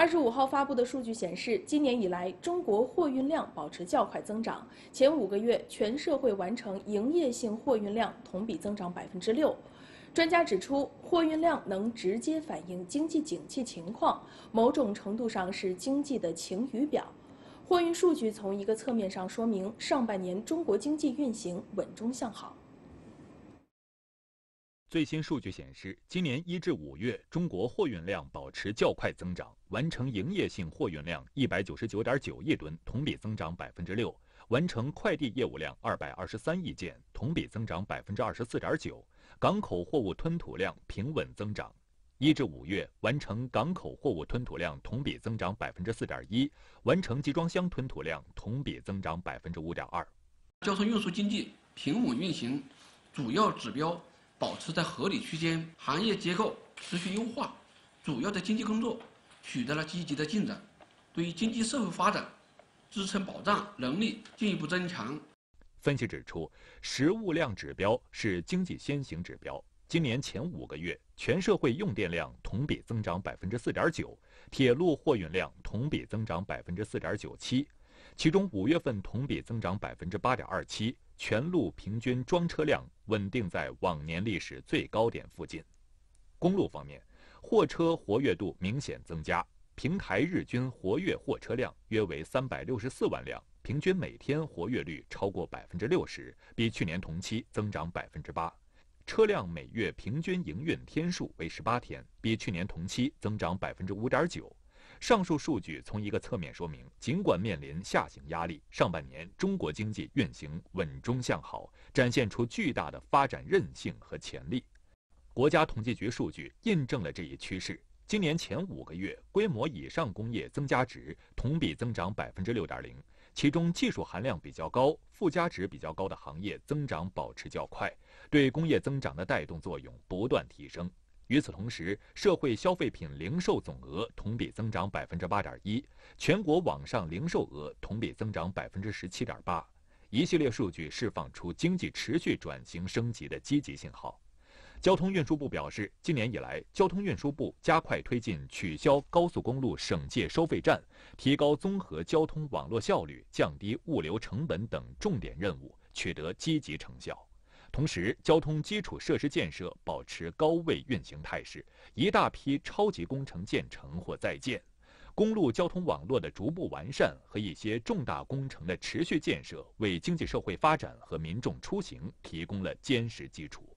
二十五号发布的数据显示，今年以来中国货运量保持较快增长，前五个月全社会完成营业性货运量同比增长百分之六。专家指出，货运量能直接反映经济景气情况，某种程度上是经济的晴雨表。货运数据从一个侧面上说明，上半年中国经济运行稳中向好。最新数据显示，今年一至五月，中国货运量保持较快增长，完成营业性货运量一百九十九点九亿吨，同比增长百分之六；完成快递业务量二百二十三亿件，同比增长百分之二十四点九。港口货物吞吐量平稳增长，一至五月完成港口货物吞吐量同比增长百分之四点一，完成集装箱吞吐量同比增长百分之五点二。交通运输经济平稳运行，主要指标。保持在合理区间，行业结构持续优化，主要的经济工作取得了积极的进展，对于经济社会发展支撑保障能力进一步增强。分析指出，实物量指标是经济先行指标。今年前五个月，全社会用电量同比增长百分之四点九，铁路货运量同比增长百分之四点九七，其中五月份同比增长百分之八点二七。全路平均装车量稳定在往年历史最高点附近。公路方面，货车活跃度明显增加，平台日均活跃货车量约为三百六十四万辆，平均每天活跃率超过百分之六十，比去年同期增长百分之八。车辆每月平均营运天数为十八天，比去年同期增长百分之五点九。上述数据从一个侧面说明，尽管面临下行压力，上半年中国经济运行稳中向好，展现出巨大的发展韧性和潜力。国家统计局数据印证了这一趋势。今年前五个月，规模以上工业增加值同比增长百分之六点零，其中技术含量比较高、附加值比较高的行业增长保持较快，对工业增长的带动作用不断提升。与此同时，社会消费品零售总额同比增长百分之八点一，全国网上零售额同比增长百分之十七点八，一系列数据释放出经济持续转型升级的积极信号。交通运输部表示，今年以来，交通运输部加快推进取消高速公路省界收费站、提高综合交通网络效率、降低物流成本等重点任务，取得积极成效。同时，交通基础设施建设保持高位运行态势，一大批超级工程建成或在建，公路交通网络的逐步完善和一些重大工程的持续建设，为经济社会发展和民众出行提供了坚实基础。